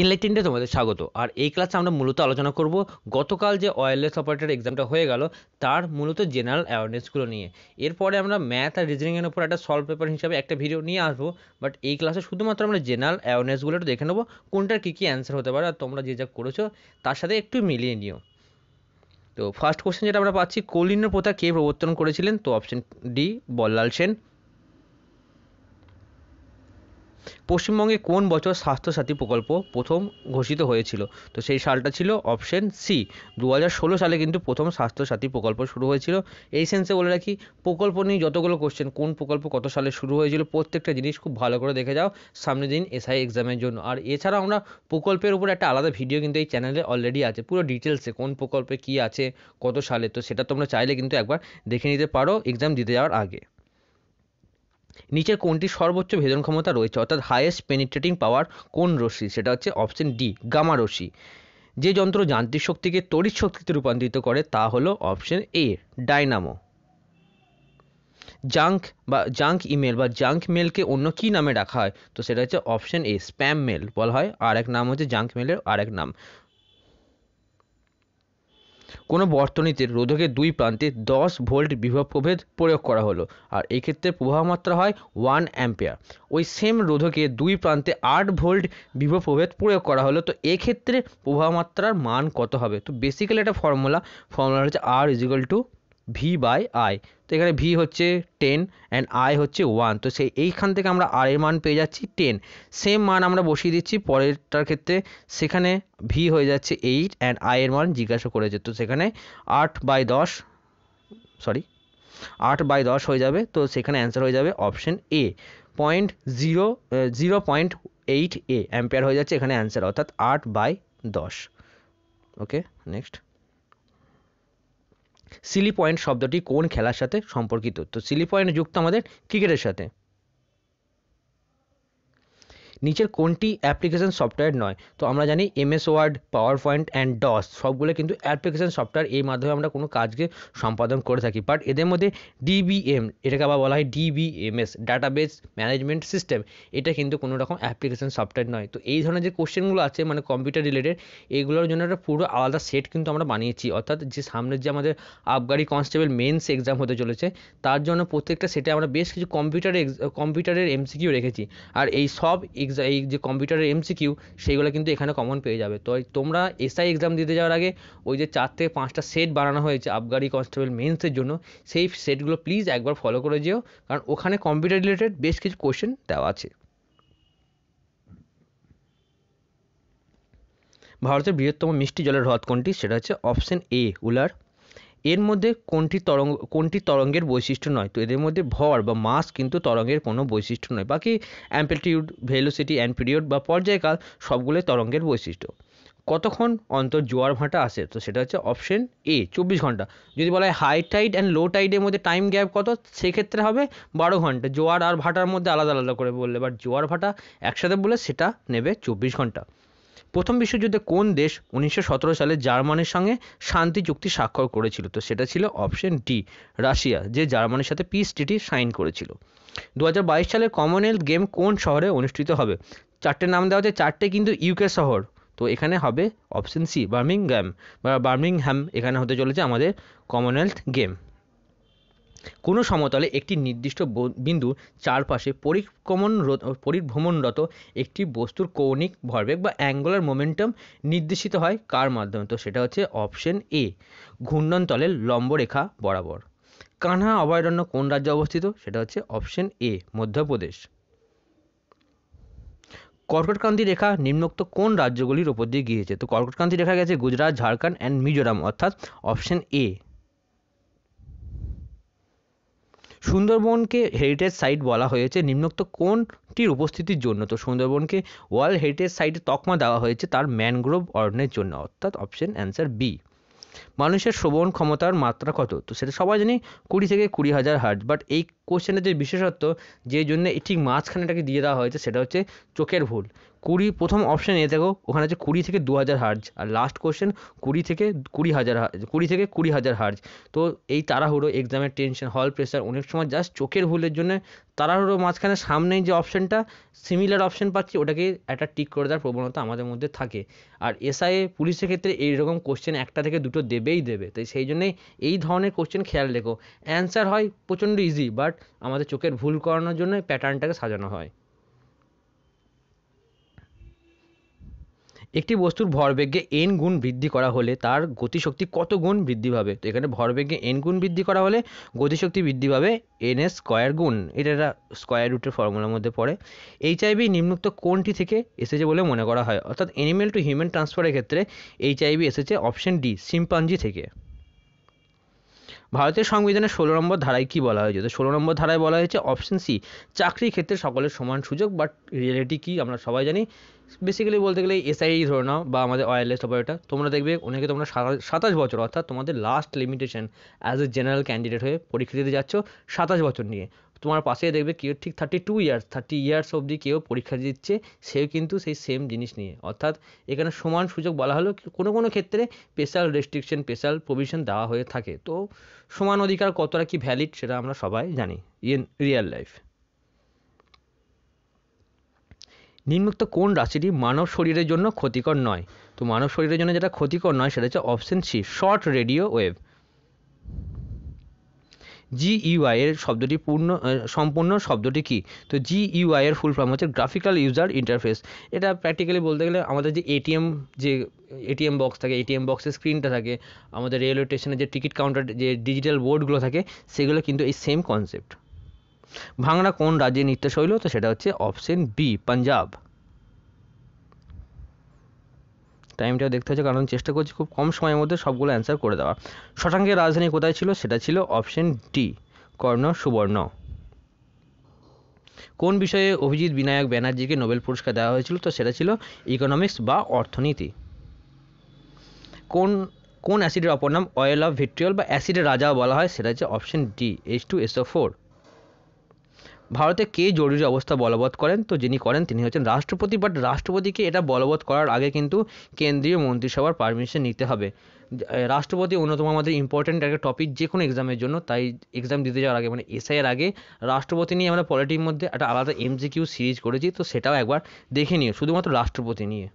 ইনলাইটেন্ডে তোমাদের স্বাগত আর এই ক্লাসে আমরা মূলত আলোচনা করব গতকাল যে ওয়ারলেস অপারেটার এক্সামটা হয়ে গেল তার মূলত জেনারেল অ্যাওয়ারনেসগুলো নিয়ে এরপরে আমরা ম্যাথ আর রিজনিংয়ের উপর একটা সলভ পেপার হিসাবে একটা ভিডিও নিয়ে আসবো বাট এই ক্লাসে শুধুমাত্র আমরা জেনারেল অ্যাওয়ারনেসগুলো একটু দেখে নেবো কোনটার কী কী অ্যান্সার হতে পারে আর তোমরা যে যা করেছো তার সাথে একটু মিলিয়ে নিও তো ফার্স্ট কোশ্চেন যেটা আমরা পাচ্ছি কলিনের প্রথা কে প্রবর্তন করেছিলেন তো অপশন ডি বল্লাল সেন পশ্চিমবঙ্গে কোন বছর স্বাস্থ্যসাথী প্রকল্প প্রথম ঘোষিত হয়েছিল তো সেই সালটা ছিল অপশন সি দু সালে কিন্তু প্রথম স্বাস্থ্যসাথী প্রকল্প শুরু হয়েছিল এই সেন্সে বলে রাখি প্রকল্প নিয়ে যতগুলো কোশ্চেন কোন প্রকল্প কত সালে শুরু হয়েছিল প্রত্যেকটা জিনিস খুব ভালো করে দেখে যাও সামনে দিন এসআই এক্সামের জন্য আর এছাড়া আমরা প্রকল্পের উপর একটা আলাদা ভিডিও কিন্তু এই চ্যানেলে অলরেডি আছে পুরো ডিটেলসে কোন প্রকল্পে কী আছে কত সালে তো সেটা তোমরা চাইলে কিন্তু একবার দেখে নিতে পারো এক্সাম দিতে যাওয়ার আগে নিচের কোনটির সর্বোচ্চ ভেদন ক্ষমতা রয়েছে অর্থাৎ হায়েস্ট পেনিট্রেটিং পাওয়ার কোন রশ্মি সেটা হচ্ছে অপশন ডি গামা রশ্মি যে যন্ত্র যান্ত্রিক শক্তিকে তড়িৎ শক্তিতে রূপান্তরিত করে তা হলো অপশন এ ডাইনামো জাঙ্ক বা জাঙ্ক ইমেল বা জাঙ্ক মেলকে অন্য কী নামে ডাকা হয় তো সেটা হচ্ছে অপশন এ স্প্যাম মেল বলা হয় আর এক নাম হচ্ছে জাঙ্ক মেলের আর এক নাম কোনো বর্তনীতে রোধকের দুই প্রান্তে দশ ভোল্ট বিভব প্রভেদ প্রয়োগ করা হলো আর এক্ষেত্রে প্রবাহমাত্রা হয় ওয়ান অ্যাম্পিয়ার ওই সেম রোধকে দুই প্রান্তে আট ভোল্ট বিভব প্রভেদ প্রয়োগ করা হলো তো এক্ষেত্রে প্রবাহমাত্রার মান কত হবে তো বেসিক্যালি একটা ফর্মুলা ফর্মুলা হচ্ছে R equal to V by I তো এখানে ভি হচ্ছে টেন অ্যান্ড আই হচ্ছে ওয়ান তো সেই এইখান থেকে আমরা আর এর মান পেয়ে যাচ্ছি টেন সেম মান আমরা বসিয়ে দিচ্ছি পরেরটার ক্ষেত্রে সেখানে ভি হয়ে যাচ্ছে এইট অ্যান্ড আই এর মান জিজ্ঞাসা করেছে তো সেখানে আট বাই দশ সরি আট বাই দশ হয়ে যাবে তো সেখানে অ্যান্সার হয়ে যাবে option A point zero zero point eight A ampere হয়ে যাচ্ছে এখানে অ্যান্সার অর্থাৎ আট বাই দশ ওকে নেক্সট সিলি পয়েন্ট শব্দটি কোন খেলার সাথে সম্পর্কিত তো সিলি পয়েন্ট যুক্ত আমাদের ক্রিকেটের সাথে নিচের কোনটি অ্যাপ্লিকেশন সফটওয়্যার নয় তো আমরা জানি MS Word PowerPoint and DOS সবগুলো কিন্তু অ্যাপ্লিকেশন সফটওয়্যার এই মাধ্যমে আমরা কোনো কাজকে সম্পাদন করে থাকি বাট এদের মধ্যে ডিবিএম এটাকে আবার বলা হয় ডিবিএমএস ডাটাবেস ম্যানেজমেন্ট সিস্টেম এটা কিন্তু কোনো রকম অ্যাপ্লিকেশন সফটওয়্যার নয় তো এই ধরনের যে কোশ্চেনগুলো আছে মানে কম্পিউটার রিলেটেড এইগুলোর জন্য একটা পুরো আলাদা সেট কিন্তু আমরা বানিয়েছি অর্থাৎ যে সামনের যে আমাদের আবগারি কনস্টেবল মেন্স এক্সাম হতে চলেছে তার জন্য প্রত্যেকটা সেটে আমরা বেশ কিছু কম্পিউটারে কম্পিউটারের এমসিকিউ রেখেছি আর এই সব এক্স এক্সাম এই যে কম্পিউটারের এমসিকিউ সেইগুলো কিন্তু এখানে কমন পেয়ে যাবে তো তোমরা এসআই এক্সাম দিতে যাওয়ার আগে ওই যে চার থেকে পাঁচটা সেট বানানো হয়েছে আবগারি কনস্টেবল মেন্সের জন্য সেই সেটগুলো প্লিজ একবার ফলো করে যেও কারণ ওখানে কম্পিউটার রিলেটেড বেশ কিছু কোশ্চেন দেওয়া আছে ভারতের বৃহত্তম মিষ্টি জলের হ্রদ কোনটি সেটা হচ্ছে অপশন এ উলার এর মধ্যে কোনটি তরঙ্গ কোনটি তরঙ্গের বৈশিষ্ট্য নয় তো এদের মধ্যে ভর বা মাস কিন্তু তরঙ্গের কোনো বৈশিষ্ট্য নয় বাকি অ্যাম্পলিটিউড ভেলোসিটি অ্যান্ড পিরিয়ড বা পর্যায়কাল সবগুলোই তরঙ্গের বৈশিষ্ট্য কতক্ষণ অন্তর জোয়ার ভাঁটা আসে তো সেটা হচ্ছে অপশন এ চব্বিশ ঘন্টা যদি বলা হয় হাই টাইড অ্যান্ড লো টাইডের মধ্যে টাইম গ্যাপ কত সেক্ষেত্রে হবে বারো ঘন্টা জোয়ার আর ভাটার মধ্যে আলাদা আলাদা করে বললে বাট জোয়ার ভাটা একসাথে বলে সেটা নেবে চব্বিশ ঘন্টা প্রথম বিশ্বযুদ্ধে কোন দেশ উনিশশো সালে জার্মানির সঙ্গে শান্তি চুক্তি স্বাক্ষর করেছিল তো সেটা ছিল অপশন ডি রাশিয়া যে জার্মানির সাথে পিস ট্রিটি সাইন করেছিল দু হাজার সালে কমনওয়েলথ গেম কোন শহরে অনুষ্ঠিত হবে চারটে নাম দেওয়া হচ্ছে চারটে কিন্তু ইউকে শহর তো এখানে হবে অপশন সি গ্যাম বা বার্মিংহ্যাম এখানে হতে চলেছে আমাদের কমনওয়েলথ গেম কোনো সমতলে একটি নির্দিষ্ট বিন্দুর চারপাশে পরিক্রমণরত পরিভ্রমণরত একটি বস্তুর কৌণিক ভরবেগ বা অ্যাঙ্গুলার মোমেন্টাম নির্দেশিত হয় কার মাধ্যমে তো সেটা হচ্ছে অপশন এ ঘূর্ণন তলের লম্বরেখা বরাবর কানহা অভয়ারণ্য কোন রাজ্যে অবস্থিত সেটা হচ্ছে অপশন এ মধ্যপ্রদেশ কর্কটক্রান্তি রেখা নিম্নোক্ত কোন রাজ্যগুলির ওপর দিয়ে গিয়েছে তো কর্কটক্রান্তি রেখা গেছে গুজরাট ঝাড়খণ্ড অ্যান্ড মিজোরাম অর্থাৎ অপশন এ সুন্দরবনকে হেরিটেজ সাইট বলা হয়েছে নিম্নোক্ত কোনটির উপস্থিতির জন্য তো সুন্দরবনকে ওয়ার্ল্ড হেরিটেজ সাইটে তকমা দেওয়া হয়েছে তার ম্যানগ্রোভ অরণ্যের জন্য অর্থাৎ অপশন অ্যান্সার বি মানুষের শ্রবণ ক্ষমতার মাত্রা কত তো সেটা সবাই জানি কুড়ি থেকে কুড়ি হাজার হার্জ বাট এই কোশ্চেনের যে বিশেষত্ব যে জন্য ঠিক মাঝখানেটাকে দিয়ে দেওয়া হয়েছে সেটা হচ্ছে চোখের ভুল কুড়ি প্রথম অপশান এ দেখো ওখানে আছে কুড়ি থেকে দু হাজার হার্জ আর লাস্ট কোশ্চেন কুড়ি থেকে কুড়ি হাজার কুড়ি থেকে কুড়ি হাজার হার্জ তো এই তাড়াহুড়ো এক্সামের টেনশন হল প্রেশার অনেক সময় জাস্ট চোখের ভুলের জন্য তাড়াহুড়ো মাঝখানে সামনেই যে অপশানটা সিমিলার অপশান পাচ্ছি ওটাকে একটা টিক করে দেওয়ার প্রবণতা আমাদের মধ্যে থাকে আর এসআইএ পুলিশের ক্ষেত্রে এইরকম কোশ্চেন একটা থেকে দুটো দেবেই দেবে তাই সেই জন্যে এই ধরনের কোশ্চেন খেয়াল রেখো অ্যান্সার হয় প্রচণ্ড ইজি বাট আমাদের চোখের ভুল করানোর জন্য প্যাটার্নটাকে সাজানো হয় একটি বস্তুর ভরবেগকে এন গুণ বৃদ্ধি করা হলে তার গতিশক্তি কত গুণ বৃদ্ধি পাবে তো এখানে ভরবেগকে এন গুণ বৃদ্ধি করা হলে গতিশক্তি বৃদ্ধি পাবে এন এর স্কোয়ার গুণ এটা একটা স্কোয়ার রুটের ফর্মুলার মধ্যে পড়ে এইচআইভি নিম্নোক্ত কোনটি থেকে এসেছে বলে মনে করা হয় অর্থাৎ এনিমেল টু হিউম্যান ট্রান্সফারের ক্ষেত্রে এইচআইভি এসেছে অপশন ডি সিম্পাঞ্জি থেকে ভারতের সংবিধানের ষোলো নম্বর ধারায় কি বলা হয়েছে তো ষোলো নম্বর ধারায় বলা হয়েছে অপশন সি চাকরির ক্ষেত্রে সকলের সমান সুযোগ বাট রিয়েলিটি কি আমরা সবাই জানি বেসিক্যালি বলতে গেলে এসআই e ধরে নাও বা আমাদের ওয়্যারলেস অপারেটার তোমরা দেখবে অনেকে তোমরা সাতাশ বছর অর্থাৎ তোমাদের last limitation as a general candidate হয়ে পরীক্ষা দিতে যাচ্ছ সাতাশ বছর নিয়ে তোমার পাশে দেখবে কেউ ঠিক thirty two years thirty years অবধি কেউ পরীক্ষা দিচ্ছে সেও কিন্তু সেই সেম জিনিস নিয়ে অর্থাৎ এখানে সমান সুযোগ বলা হলো কোনো কোনো ক্ষেত্রে স্পেশাল রেস্ট্রিকশন স্পেশাল প্রভিশন দেওয়া হয়ে থাকে তো সমান অধিকার কতটা কি ভ্যালিড সেটা আমরা সবাই জানি ইন রিয়েল লাইফ নিম্নোক্ত কোন রাশিটি মানব শরীরের জন্য ক্ষতিকর নয় তো মানব শরীরের জন্য যেটা ক্ষতিকর নয় সেটা হচ্ছে option C short radio wave G UI এর শব্দটি পূর্ণ সম্পূর্ণ শব্দটি কী তো জি ইউআই e এর ফুল ফর্ম হচ্ছে গ্রাফিক্যাল ইউজার ইন্টারফেস এটা প্র্যাকটিক্যালি বলতে গেলে আমাদের যে এটিএম যে এটিএম বক্স থাকে এটিএম বক্সের স্ক্রিনটা থাকে আমাদের রেলওয়ে স্টেশনে যে টিকিট কাউন্টার যে ডিজিটাল বোর্ডগুলো থাকে সেগুলো কিন্তু এই সেম কনসেপ্ট ভাঙড়া কোন রাজ্যে নৃত্যশৈল তো সেটা হচ্ছে অপশন বি পাঞ্জাব টাইমটা দেখতে হচ্ছে কারণ চেষ্টা করছি খুব কম সময়ের মধ্যে সবগুলো অ্যান্সার করে দেওয়া শশাঙ্কের রাজধানী কোথায় ছিল সেটা ছিল অপশন ডি কর্ণ সুবর্ণ কোন বিষয়ে অভিজিৎ বিনায়ক ব্যানার্জিকে নোবেল পুরস্কার দেওয়া হয়েছিল তো সেটা ছিল ইকোনমিক্স বা অর্থনীতি কোন কোন অ্যাসিডের অপর নাম অয়েল অফ ভিট্রিয়ল বা অ্যাসিডের রাজা বলা হয় সেটা হচ্ছে option D H two SO four ভারতে কে জরুরি অবস্থা বলবৎ করেন তো যিনি করেন তিনি হচ্ছেন রাষ্ট্রপতি বাট রাষ্ট্রপতিকে এটা বলবৎ করার আগে কিন্তু কেন্দ্রীয় মন্ত্রিসভার পারমিশন নিতে হবে রাষ্ট্রপতি অন্যতম আমাদের ইম্পর্ট্যান্ট একটা টপিক যে কোনো এক্সামের জন্য তাই এক্সাম দিতে যাওয়ার আগে মানে এসআইয়ের আগে রাষ্ট্রপতি নিয়ে আমরা পলিটির মধ্যে একটা আলাদা এমসিকিউ সিরিজ করেছি তো সেটাও একবার দেখে নিও শুধুমাত্র রাষ্ট্রপতি নিয়ে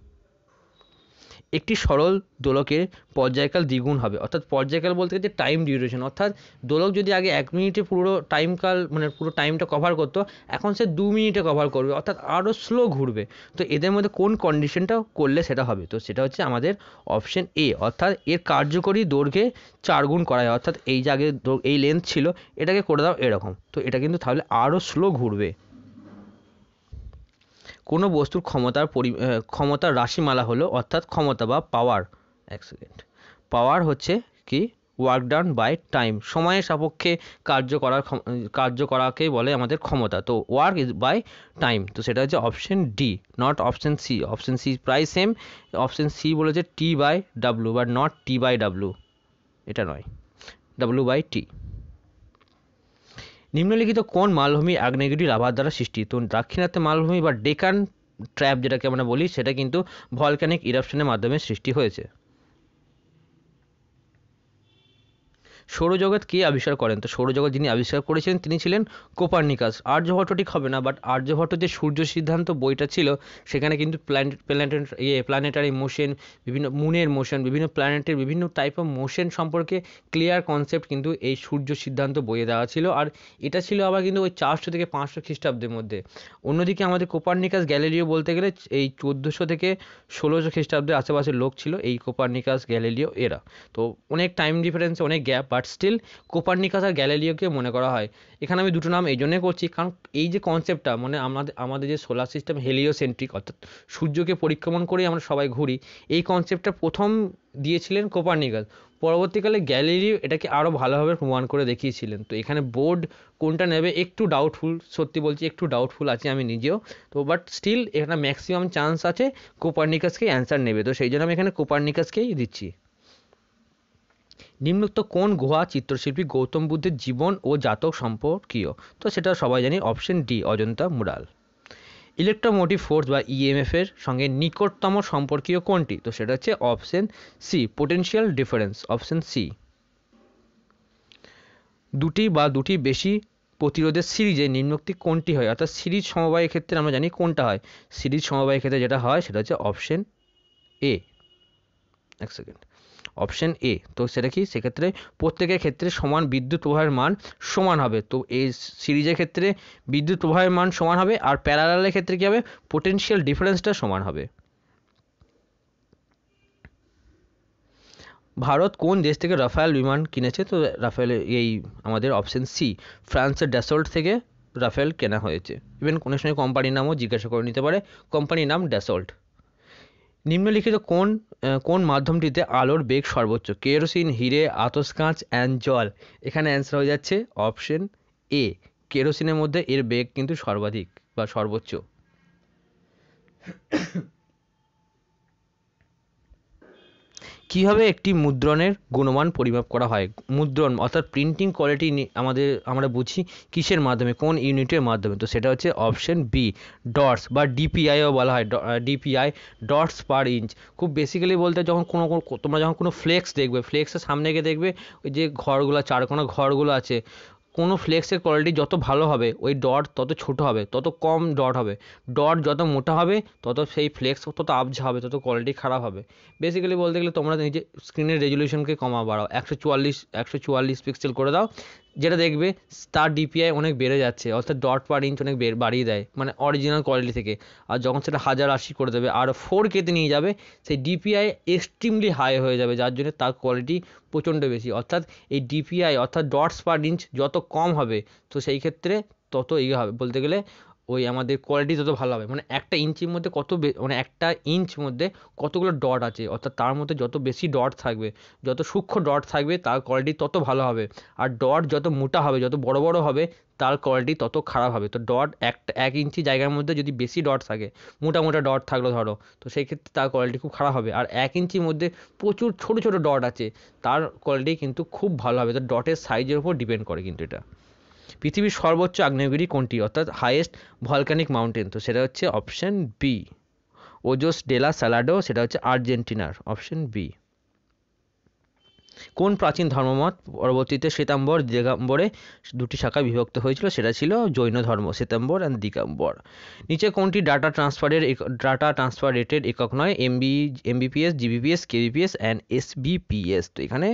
একটি সরল দোলকের পর্যায়কাল দ্বিগুণ হবে অর্থাৎ পর্যায়কাল বলতে গেছে টাইম ডিউরেশন অর্থাৎ দোলক যদি আগে এক মিনিটে পুরো টাইমকাল মানে পুরো টাইমটা কভার করতো এখন সে দু মিনিটে কভার করবে অর্থাৎ আরও স্লো ঘুরবে তো এদের মধ্যে কোন কন্ডিশনটা করলে সেটা হবে তো সেটা হচ্ছে আমাদের অপশন এ অর্থাৎ এর কার্যকরী দৈর্ঘ্যে চারগুণ করা হয় অর্থাৎ এই যে আগে এই লেন্থ ছিল এটাকে করে দাও এরকম তো এটা কিন্তু তাহলে আরও স্লো ঘুরবে কোনো বস্তুর ক্ষমতার পরি ক্ষমতার রাশিমালা হলো অর্থাৎ ক্ষমতা বা পাওয়ার এক সেকেন্ড পাওয়ার হচ্ছে কি ওয়ার্ক ডান বাই টাইম সময়ের সাপেক্ষে কার্য করার কার্য করাকেই বলে আমাদের ক্ষমতা তো ওয়ার্ক ইজ বাই টাইম তো সেটা হচ্ছে option D not option C option C প্রায় সেম অপশন সি বলেছে টি বাই ডাব্লু বা নট টি বাই ডাব্লু এটা নয় ডাব্লু বাই টি নিম্নলিখিত কোন মালভূমি আগ্নেয়গিরি লাভার দ্বারা সৃষ্টি তো দাক্ষিণাত্য মালভূমি বা ডেকান ট্র্যাপ যেটাকে আমরা বলি সেটা কিন্তু ভলক্যানিক ইরাপশনের মাধ্যমে সৃষ্টি হয়েছে সৌরজগৎ কে আবিষ্কার করেন তো সৌরজগৎ যিনি আবিষ্কার করেছিলেন তিনি ছিলেন কোপার্নিকাস আর্যভট্ট ঠিক হবে না বাট আর্যভট্ট যে সূর্য সিদ্ধান্ত বইটা ছিল সেখানে কিন্তু প্ল্যানেট ইয়ে প্ল্যানেটারি মোশন বিভিন্ন মুনের মোশন বিভিন্ন প্ল্যানেটের বিভিন্ন টাইপ অফ মোশন সম্পর্কে ক্লিয়ার কনসেপ্ট কিন্তু এই সূর্য সিদ্ধান্ত বইয়ে দেওয়া ছিল আর এটা ছিল আবার কিন্তু ওই চারশো থেকে পাঁচশো খ্রিস্টাব্দের মধ্যে অন্যদিকে আমাদের কোপার্নিকাস গ্যালিলিও বলতে গেলে এই চোদ্দোশো থেকে ষোলোশো খ্রিস্টাব্দের আশেপাশের লোক ছিল এই কোপার্নিকাস গ্যালিলিও এরা তো অনেক টাইম ডিফারেন্স অনেক গ্যাপ বা বাট স্টিল কোপার্নিকাস আর গ্যালিলিওকে মনে করা হয় এখানে আমি দুটো নাম এই জন্যই করছি কারণ এই যে কনসেপ্টটা মানে আমাদের আমাদের যে সোলার সিস্টেম হেলিওসেন্ট্রিক অর্থাৎ সূর্যকে পরিক্রমণ করেই আমরা সবাই ঘুরি এই কনসেপ্টটা প্রথম দিয়েছিলেন কোপার্নিকাস পরবর্তীকালে গ্যালেরিও এটাকে আরও ভালোভাবে প্রমাণ করে দেখিয়েছিলেন তো এখানে বোর্ড কোনটা নেবে একটু ডাউটফুল সত্যি বলছি একটু ডাউটফুল আছে আমি নিজেও তো বাট স্টিল এখানে ম্যাক্সিমাম চান্স আছে কোপার্নিকাসকেই অ্যান্সার নেবে তো সেই জন্য আমি এখানে কোপার্নিকাসকেই দিচ্ছি নিম্নোক্ত কোন গুহা চিত্রশিল্পী গৌতম বুদ্ধের জীবন ও জাতক সম্পর্কীয় তো সেটা সবাই জানি option D Ajanta mural electromotive force বা ইএমএফের e সঙ্গে নিকটতম সম্পর্কীয় কোনটি তো সেটা হচ্ছে option C potential difference option C দুটি বা দুটি বেশি প্রতিরোধের সিরিজে নিম্নোক্তি কোনটি হয় অর্থাৎ সিরিজ সমবায়ের ক্ষেত্রে আমরা জানি কোনটা হয় সিরিজ সমবায়ের ক্ষেত্রে যেটা হয় সেটা হচ্ছে অপশন এ এক সেকেন্ড অপশন এ তো সেটা কি সেক্ষেত্রে প্রত্যেকের ক্ষেত্রে সমান বিদ্যুৎ প্রবাহের মান সমান হবে তো এই সিরিজের ক্ষেত্রে বিদ্যুৎ প্রবাহের মান সমান হবে আর প্যারালালের ক্ষেত্রে কী হবে পোটেনশিয়াল ডিফারেন্সটা সমান হবে ভারত কোন দেশ থেকে রাফায়েল বিমান কিনেছে তো রাফায়েল এই আমাদের অপশন সি ফ্রান্সের ড্যাসল্ট থেকে রাফেল কেনা হয়েছে ইভেন কোনো সময় কোম্পানির নামও জিজ্ঞাসা করে নিতে পারে কোম্পানির নাম ড্যাসল্ট নিম্নলিখিত কোন কোন মাধ্যমটিতে আলোর বেগ সর্বোচ্চ কেরোসিন হিরে আতসকাঁচ অ্যান্ড জল এখানে অ্যান্সার হয়ে যাচ্ছে অপশন এ কেরোসিনের মধ্যে এর বেগ কিন্তু সর্বাধিক বা সর্বোচ্চ কীভাবে একটি মুদ্রণের গুণমান পরিমাপ করা হয় মুদ্রণ অর্থাৎ প্রিন্টিং কোয়ালিটি আমাদের আমরা বুঝি কিসের মাধ্যমে কোন ইউনিটের মাধ্যমে তো সেটা হচ্ছে অপশন বি ডটস বা ডিপিআইও বলা হয় ডিপিআই ডটস পার ইঞ্চ খুব বেসিক্যালি বলতে যখন কোনো তোমরা যখন কোনো ফ্লেক্স দেখবে ফ্লেক্সের সামনে গিয়ে দেখবে ওই যে ঘরগুলো চারকোনা ঘরগুলো আছে কোনো ফ্লেক্সের কোয়ালিটি যত ভালো হবে ওই ডট তত ছোট হবে তত কম ডট হবে ডট যত মোটা হবে তত সেই ফ্লেক্স তত আবঝা হবে তত কোয়ালিটি খারাপ হবে বেসিক্যালি বলতে গেলে তোমরা নিজে স্ক্রিনের রেজলিউশনকে কমা বাড়াও একশো চুয়াল্লিশ একশো চুয়াল্লিশ পিক্সেল করে দাও যেটা দেখবে তার ডিপিআই অনেক বেড়ে যাচ্ছে অর্থাৎ ডট পার ইঞ্চ অনেক বাড়িয়ে দেয় মানে অরিজিনাল কোয়ালিটি থেকে আর যখন সেটা হাজার আশি করে দেবে আর ফোর কেতে নিয়ে যাবে সেই ডিপিআই এক্সট্রিমলি হাই হয়ে যাবে যার জন্য তার কোয়ালিটি প্রচণ্ড বেশি অর্থাৎ এই ডিপিআই অর্থাৎ ডটস পার ইঞ্চ যত কম হবে তো সেই ক্ষেত্রে তত ইয়ে হবে বলতে গেলে ওই আমাদের কোয়ালিটি তত ভালো হবে মানে একটা ইঞ্চির মধ্যে কত মানে একটা ইঞ্চ মধ্যে কতগুলো ডট আছে অর্থাৎ তার মধ্যে যত বেশি ডট থাকবে যত সূক্ষ্ম ডট থাকবে তার কোয়ালিটি তত ভালো হবে আর ডট যত মোটা হবে যত বড় বড় হবে তার কোয়ালিটি তত খারাপ হবে তো ডট একটা এক ইঞ্চি জায়গার মধ্যে যদি বেশি ডট থাকে মোটা মোটা ডট থাকলো ধরো তো সেই ক্ষেত্রে তার কোয়ালিটি খুব খারাপ হবে আর এক ইঞ্চির মধ্যে প্রচুর ছোট ছোট ডট আছে তার কোয়ালিটি কিন্তু খুব ভালো হবে তো ডটের সাইজের উপর ডিপেন্ড করে কিন্তু এটা পৃথিবীর সর্বোচ্চ আগ্নেয়গিরি কোনটি অর্থাৎ হাইয়েস্ট ভলকানিক মাউন্টেন তো সেটা হচ্ছে অপশন বি ওজোস ডেলা সালাডো সেটা হচ্ছে আর্জেন্টিনার অপশন বি কোন প্রাচীন ধর্মমত পরবর্তীতে শ্বেতাম্বর দিগাম্বরে দুটি শাখায় বিভক্ত হয়েছিল সেটা ছিল জৈন ধর্ম শ্বেতাম্বর অ্যান্ড দিগাম্বর নিচে কোনটি ডাটা ট্রান্সফারের ডাটা ট্রান্সফার রেটের একক নয় MB Mbps Gbps Kbps and Sbps তো এখানে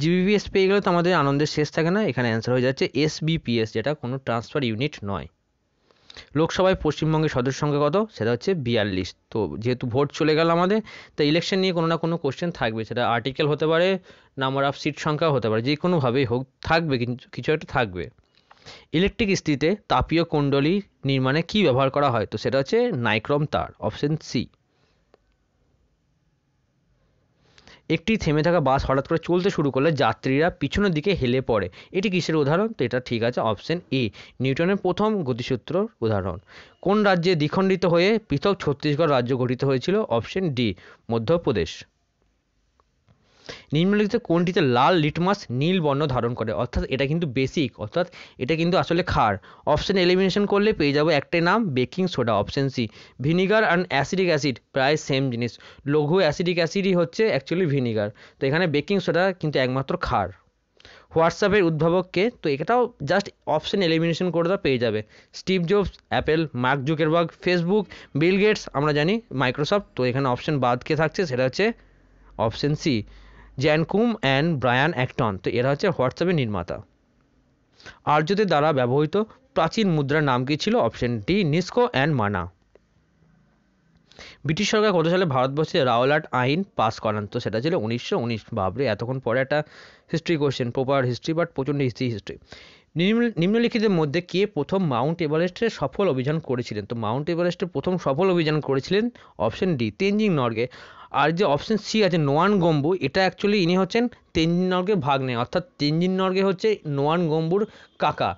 জিবিপিএস পেয়ে গেলে তো আমাদের আনন্দের শেষ থাকে না এখানে অ্যান্সার হয়ে যাচ্ছে এসবিপিএস যেটা কোনো ট্রান্সফার ইউনিট নয় লোকসভায় পশ্চিমবঙ্গের সদস্য সংখ্যা কত সেটা হচ্ছে বিয়াল্লিশ তো যেহেতু ভোট চলে গেল আমাদের তো ইলেকশন নিয়ে কোনো না কোনো কোশ্চেন থাকবে সেটা আর্টিকেল হতে পারে নাম্বার অফ সিট সংখ্যা হতে পারে যে কোনোভাবেই হোক থাকবে কিন্তু কিছু একটা থাকবে ইলেকট্রিক ইস্ত্রিতে তাপীয় কুণ্ডলী নির্মাণে কি ব্যবহার করা হয় তো সেটা হচ্ছে নাইক্রম তার অপশন সি একটি থেমে থাকা বাস হঠাৎ করে চলতে শুরু করলে যাত্রীরা পিছনের দিকে হেলে পড়ে এটি কিসের উদাহরণ তো এটা ঠিক আছে অপশন এ নিউটনের প্রথম গতিসূত্র উদাহরণ কোন রাজ্যে দ্বিখণ্ডিত হয়ে পৃথক ছত্তিশগড় রাজ্য গঠিত হয়েছিল অপশন ডি মধ্যপ্রদেশ নিম্নলিখিত কোনটিতে লাল লিটমাস নীল বর্ণ ধারণ করে অর্থাৎ এটা কিন্তু বেসিক অর্থাৎ এটা কিন্তু আসলে ক্ষার অপশান এলিমিনেশন করলে পেয়ে যাবো একটাই নাম baking soda option C vinegar and acidic acid প্রায় সেম জিনিস লঘু অ্যাসিডিক অ্যাসিডই হচ্ছে অ্যাকচুয়ালি ভিনিগার তো এখানে বেকিং সোডা কিন্তু একমাত্র ক্ষার হোয়াটসঅ্যাপের উদ্ভাবককে তো এটাও জাস্ট অপশন এলিমিনেশন করে দেওয়া পেয়ে যাবে স্টিভ জবস অ্যাপেল মার্ক বাগ ফেসবুক বিল গেটস আমরা জানি মাইক্রোসফট তো এখানে অপশন বাদকে থাকছে সেটা হচ্ছে option C Jan Koum and Brian Acton তো এরা হচ্ছে হোয়াটসঅ্যাপের নির্মাতা আর্যদের দ্বারা ব্যবহৃত প্রাচীন মুদ্রার নাম কি ছিল অপশন ডি নিস্কো অ্যান্ড মানা ব্রিটিশ সরকার কত সালে ভারতবর্ষে রাওলাট আইন পাস করান তো সেটা ছিল উনিশশো উনিশ বাবরে এতক্ষণ পরে একটা history question proper history but প্রচণ্ড হিস্ট্রি হিস্ট্রি নিম্নলিখিতের মধ্যে কে প্রথম মাউন্ট এভারেস্টের সফল অভিযান করেছিলেন তো মাউন্ট এভারেস্টের প্রথম সফল অভিযান করেছিলেন অপশন ডি তেনজিং নর্গে আর যে অপশন সি আছে নোয়ান গম্বু এটা অ্যাকচুয়ালি ইনি হচ্ছেন তেনজিন নর্গে ভাগ্নে অর্থাৎ তেনজিন নর্গে হচ্ছে নোয়ান গম্বুর কাকা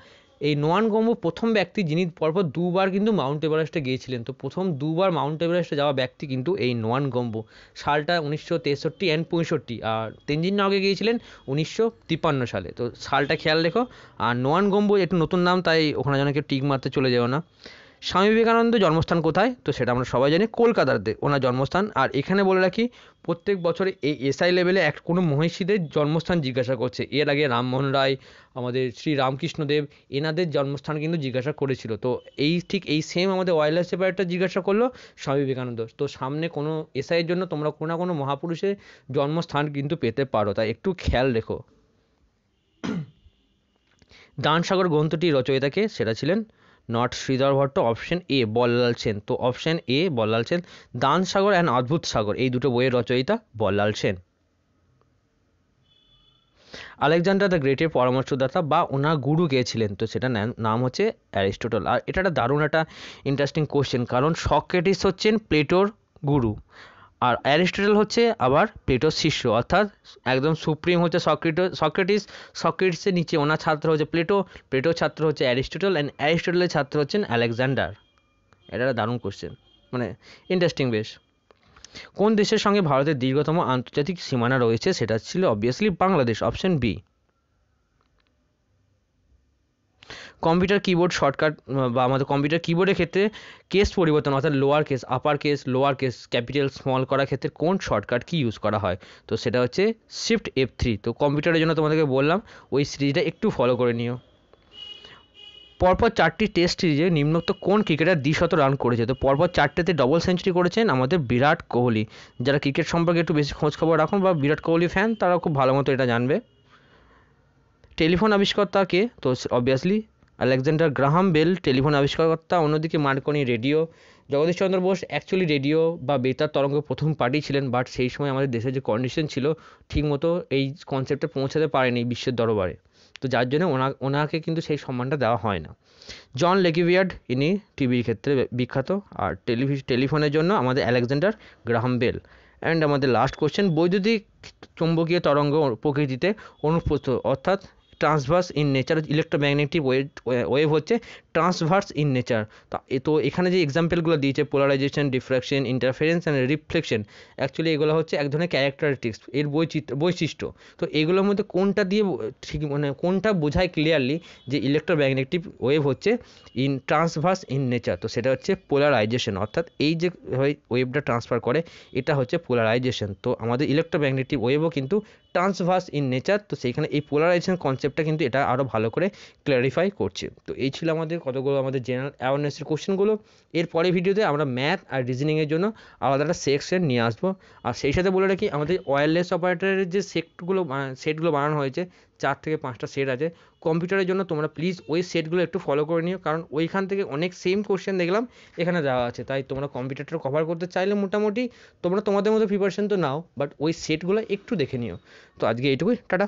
এই নোয়ান গম্বু প্রথম ব্যক্তি যিনি পরপর দুবার কিন্তু মাউন্ট এভারেস্টে গিয়েছিলেন তো প্রথম দুবার মাউন্ট এভারেস্টে যাওয়া ব্যক্তি কিন্তু এই নোয়ান গম্বু সালটা উনিশশো তেষট্টি অ্যান্ড পঁয়ষট্টি আর তেনজিন নর্গে গিয়েছিলেন উনিশশো তিপ্পান্ন সালে তো সালটা খেয়াল রেখো আর নোয়ান গম্বু একটু নতুন নাম তাই ওখানে যেন কেউ টিক মারতে চলে যাও না স্বামী বিবেকানন্দ জন্মস্থান কোথায় তো সেটা আমরা সবাই জানি কলকাতাতে ওনার জন্মস্থান আর এখানে বলে রাখি প্রত্যেক বছরে এই এসআই লেভেলে এক কোনো মহিষীদের জন্মস্থান জিজ্ঞাসা করছে এর আগে রামমোহন রায় আমাদের শ্রী রামকৃষ্ণদেব এনাদের জন্মস্থান কিন্তু জিজ্ঞাসা করেছিল তো এই ঠিক এই সেম আমাদের ওয়াইল্ড সেপারেটটা জিজ্ঞাসা করলো স্বামী বিবেকানন্দ তো সামনে কোনো এসআইয়ের জন্য তোমরা কোনো না কোনো মহাপুরুষের জন্মস্থান কিন্তু পেতে পারো তাই একটু খেয়াল রেখো দানসাগর গ্রন্থটি রচয়িতাকে সেটা ছিলেন not Shridhar Bhatt option A Ballal Sen তো অপশন এ বল্লাল সেন দান সাগর অ্যান্ড অদ্ভুত সাগর এই দুটো বইয়ের রচয়িতা বল্লাল সেন আলেকজান্ডার দ্য গ্রেটের পরামর্শদাতা বা ওনার গুরু গিয়েছিলেন তো সেটা নাম হচ্ছে অ্যারিস্টোটল আর এটা একটা দারুণ একটা ইন্টারেস্টিং কোশ্চেন কারণ সক্রেটিস হচ্ছেন প্লেটোর গুরু আর অ্যারিস্টটল হচ্ছে আবার প্লেটোর শিষ্য অর্থাৎ একদম সুপ্রিম হচ্ছে সক্রেটো সক্রেটিস সক্রেটিসের নিচে ওনার ছাত্র হচ্ছে প্লেটো প্লেটোর ছাত্র হচ্ছে অ্যারিস্টটল অ্যান্ড অ্যারিস্টটলের ছাত্র হচ্ছেন আলেকজান্ডার এটা দারুণ কোশ্চেন মানে ইন্টারেস্টিং বেশ কোন দেশের সঙ্গে ভারতের দীর্ঘতম আন্তর্জাতিক সীমানা রয়েছে সেটা ছিল obviously Bangladesh option B computer keyboard shortcut বা আমাদের কম্পিউটার কিবোর্ডের ক্ষেত্রে কেস পরিবর্তন অর্থাৎ lower case upper case lower case capital small করার ক্ষেত্রে কোন শর্টকাট কি ইউজ করা হয় তো সেটা হচ্ছে শিফট এফ থ্রি তো কম্পিউটারের জন্য তোমাদেরকে বললাম ওই সিরিজটা একটু ফলো করে নিও পরপর চারটি টেস্ট সিরিজে নিম্নোক্ত কোন ক্রিকেটার দ্বিশত রান করেছে তো পরপর চারটেতে ডবল সেঞ্চুরি করেছেন আমাদের বিরাট কোহলি যারা ক্রিকেট সম্পর্কে একটু বেশি খোঁজখবর রাখুন বা বিরাট কোহলি ফ্যান তারা খুব ভালো মতো এটা জানবে টেলিফোন আবিষ্কর্তাকে তো obviously Alexander Graham Bell telephone আবিষ্কারকর্তা অন্যদিকে Marconi radio Jagadish Chandra Bose actually radio বা বেতার তরঙ্গ প্রথম পার্টি ছিলেন বাট সেই সময় আমাদের দেশের যে কন্ডিশন ছিল ঠিকমতো এই কনসেপ্টে পৌঁছাতে পারেনি বিশ্বের দরবারে তো যার জন্য ওনা ওনাকে কিন্তু সেই সম্মানটা দেওয়া হয় না জন লেকিভিয়ার্ড ইনি টিভির ক্ষেত্রে বিখ্যাত আর টেলিভিশন টেলিফোনের জন্য আমাদের আলেকজান্ডার গ্রাহাম বেল অ্যান্ড আমাদের লাস্ট কোশ্চেন বৈদ্যুতিক চৌম্বকীয় তরঙ্গ প্রকৃতিতে অনুপস্থিত অর্থাৎ transverse in nature electromagnetic wave wave হচ্ছে ট্রান্সভার্স ইন নেচার তো এখানে যে এক্সাম্পলগুলো দিয়েছে polarisation diffraction interference and reflection actually এগুলো হচ্ছে এক ধরনের ক্যারেক্টারিটিক্স এর বৈচিত্র বৈশিষ্ট্য তো এগুলোর মধ্যে কোনটা দিয়ে ঠিক মানে কোনটা বোঝায় ক্লিয়ারলি যে ইলেকট্রোম্যাগনেটিক ওয়েভ হচ্ছে ইন ট্রান্সভার্স ইন নেচার তো সেটা হচ্ছে পোলারাইজেশন অর্থাৎ এই যে ওয়েভটা ট্রান্সফার করে এটা হচ্ছে পোলারাইজেশন তো আমাদের ইলেকট্রোম্যাগনেটিক ওয়েভও কিন্তু ট্রান্সভার্স ইন নেচার তো সেইখানে এই পোলারাইজেশন কনসেপ্টটা কিন্তু এটা আরও ভালো করে ক্ল্যারিফাই করছে তো এই ছিল আমাদের কতগুলো আমাদের জেনারেল অ্যাওয়ারনেসের কোশ্চেনগুলো এর পরে ভিডিওতে আমরা ম্যাথ আর রিজনিংয়ের জন্য আলাদা একটা সেকশন নিয়ে আসবো আর সেই সাথে বলে রাখি আমাদের ওয়্যারলেস অপারেটারের যে সেটগুলো সেটগুলো বানানো হয়েছে চার থেকে পাঁচটা সেট আছে কম্পিউটারের জন্য তোমরা প্লিজ ওই সেটগুলো একটু ফলো করে নিও কারণ ওইখান থেকে অনেক সেম কোশ্চেন দেখলাম এখানে দেওয়া আছে তাই তোমরা কম্পিউটারটা কভার করতে চাইলে মোটামুটি তোমরা তোমাদের মতো প্রিপারেশন তো নাও বাট ওই সেটগুলো একটু দেখে নিও তো আজকে এইটুকুই টাটা